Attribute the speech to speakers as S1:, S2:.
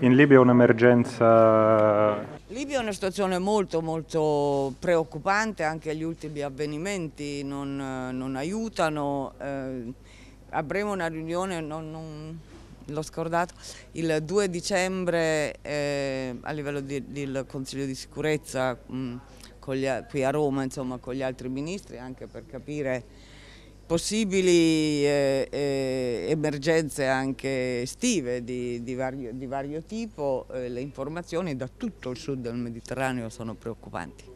S1: In Libia è un'emergenza...
S2: Libia è una situazione molto molto preoccupante, anche gli ultimi avvenimenti non, non aiutano. Eh, avremo una riunione, non, non, l'ho scordato, il 2 dicembre eh, a livello di, del Consiglio di Sicurezza mh, mm, gli, qui a Roma, insomma, con gli altri ministri, anche per capire possibili eh, eh, emergenze anche estive di, di, vario, di vario, tipo, eh, le informazioni da tutto il sud del Mediterraneo sono preoccupanti.